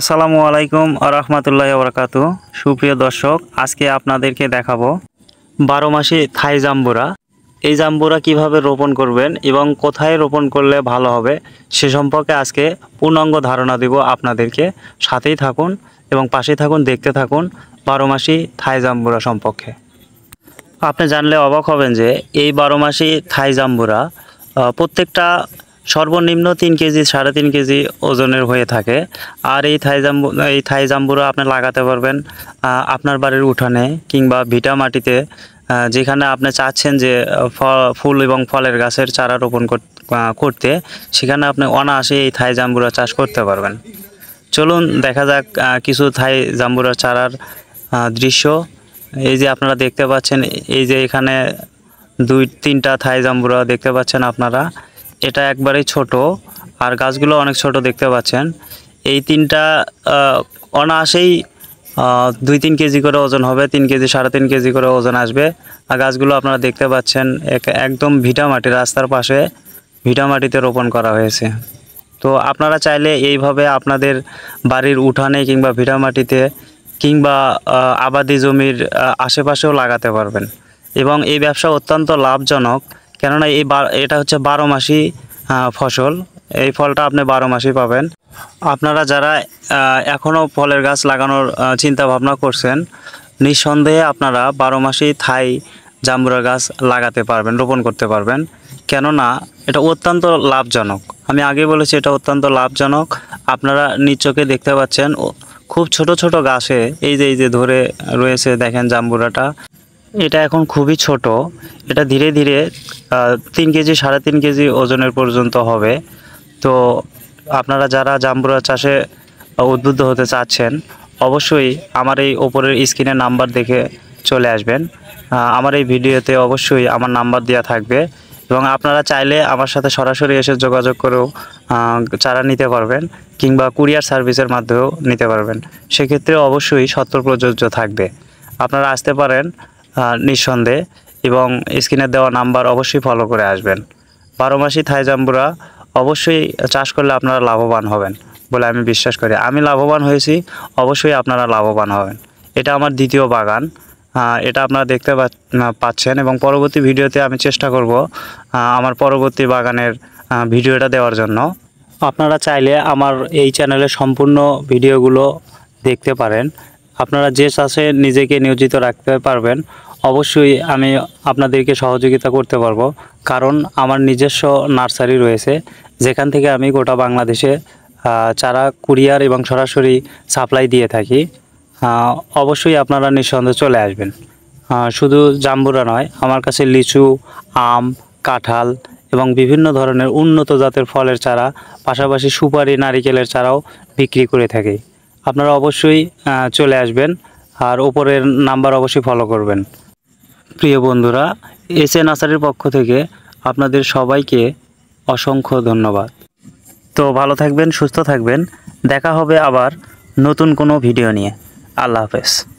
আসসালামু আলাইকুম আরহামতুল্লাহ বরকাত সুপ্রিয় দর্শক আজকে আপনাদেরকে দেখাবো বারো মাসে থাই জাম্বুরা এই জাম্বুরা কিভাবে রোপণ করবেন এবং কোথায় রোপণ করলে ভালো হবে সে সম্পর্কে আজকে পূর্ণাঙ্গ ধারণা দেব আপনাদেরকে সাথেই থাকুন এবং পাশে থাকুন দেখতে থাকুন বারো মাসি থাই জাম্বুরা সম্পর্কে আপনি জানলে অবাক হবেন যে এই বারো মাসি থাই জাম্বুরা প্রত্যেকটা সর্বনিম্ন তিন কেজি সাড়ে তিন কেজি ওজনের হয়ে থাকে আর এই থাই জাম্বু এই থাই জাম্বুরা আপনি লাগাতে পারবেন আপনার বাড়ির উঠানে কিংবা ভিটা মাটিতে যেখানে আপনি চাচ্ছেন যে ফুল এবং ফলের গাছের চারা রোপণ করতে সেখানে আপনি অনায়াসে এই থাই জাম্বুরা চাষ করতে পারবেন চলুন দেখা যাক কিছু থাই জাম্বুরা চারার দৃশ্য এই যে আপনারা দেখতে পাচ্ছেন এই যে এখানে দুই তিনটা থাই জাম্বুরা দেখতে পাচ্ছেন আপনারা এটা একবারেই ছোট আর গাছগুলো অনেক ছোট দেখতে পাচ্ছেন এই তিনটা অনায়াসেই দুই তিন কেজি করে ওজন হবে তিন কেজি সাড়ে তিন কেজি করে ওজন আসবে আর গাছগুলো আপনারা দেখতে পাচ্ছেন এক একদম ভিটা মাটি রাস্তার পাশে ভিটা মাটিতে রোপণ করা হয়েছে তো আপনারা চাইলে এইভাবে আপনাদের বাড়ির উঠানে কিংবা ভিটা মাটিতে কিংবা আবাদি জমির আশেপাশেও লাগাতে পারবেন এবং এই ব্যবসা অত্যন্ত লাভজনক কেননা এই এটা হচ্ছে বারো মাসি ফসল এই ফলটা আপনি বারো মাসেই পাবেন আপনারা যারা এখনও ফলের গাছ লাগানোর চিন্তা ভাবনা করছেন নিঃসন্দেহে আপনারা বারো মাসেই থাই জাম্বুরা গাছ লাগাতে পারবেন রোপণ করতে পারবেন কেননা এটা অত্যন্ত লাভজনক আমি আগে বলেছি এটা অত্যন্ত লাভজনক আপনারা নিচকে দেখতে পাচ্ছেন খুব ছোট ছোট গাছে এই যে এই যে ধরে রয়েছে দেখেন জাম্বুরাটা এটা এখন খুবই ছোট এটা ধীরে ধীরে তিন কেজি সাড়ে তিন কেজি ওজনের পর্যন্ত হবে তো আপনারা যারা জাম্বুরা চাষে উদ্বুদ্ধ হতে চাচ্ছেন অবশ্যই আমার এই ওপরের স্ক্রিনের নাম্বার দেখে চলে আসবেন আমার এই ভিডিওতে অবশ্যই আমার নাম্বার দেওয়া থাকবে এবং আপনারা চাইলে আমার সাথে সরাসরি এসে যোগাযোগ করেও চারা নিতে পারবেন কিংবা কুরিয়ার সার্ভিসের মাধ্যমেও নিতে পারবেন সেক্ষেত্রে অবশ্যই সত্য প্রযোজ্য থাকবে আপনারা আসতে পারেন নিঃসন্দেহে এবং স্ক্রিনে দেওয়া নাম্বার অবশ্যই ফলো করে আসবেন বারো মাসি থাইজাম্বুরা অবশ্যই চাষ করলে আপনারা লাভবান হবেন বলে আমি বিশ্বাস করি আমি লাভবান হয়েছি অবশ্যই আপনারা লাভবান হবেন এটা আমার দ্বিতীয় বাগান এটা আপনারা দেখতে পাচ্ছেন এবং পরবর্তী ভিডিওতে আমি চেষ্টা করব আমার পরবর্তী বাগানের ভিডিওটা দেওয়ার জন্য আপনারা চাইলে আমার এই চ্যানেলে সম্পূর্ণ ভিডিওগুলো দেখতে পারেন আপনারা যে চাষে নিজেকে নিয়োজিত রাখতে পারবেন অবশ্যই আমি আপনাদেরকে সহযোগিতা করতে পারবো কারণ আমার নিজস্ব নার্সারি রয়েছে যেখান থেকে আমি গোটা বাংলাদেশে চারা কুরিয়ার এবং সরাসরি সাপ্লাই দিয়ে থাকি অবশ্যই আপনারা নিঃসন্দেহে চলে আসবেন শুধু জাম্বুরা নয় আমার কাছে লিচু আম কাঁঠাল এবং বিভিন্ন ধরনের উন্নত জাতের ফলের চারা পাশাপাশি সুপারি নারিকেলের চারাও বিক্রি করে থাকি আপনারা অবশ্যই চলে আসবেন আর ওপরের নাম্বার অবশ্যই ফলো করবেন প্রিয় বন্ধুরা এস এ নাসারের পক্ষ থেকে আপনাদের সবাইকে অসংখ্য ধন্যবাদ তো ভালো থাকবেন সুস্থ থাকবেন দেখা হবে আবার নতুন কোনো ভিডিও নিয়ে আল্লাহ হাফেজ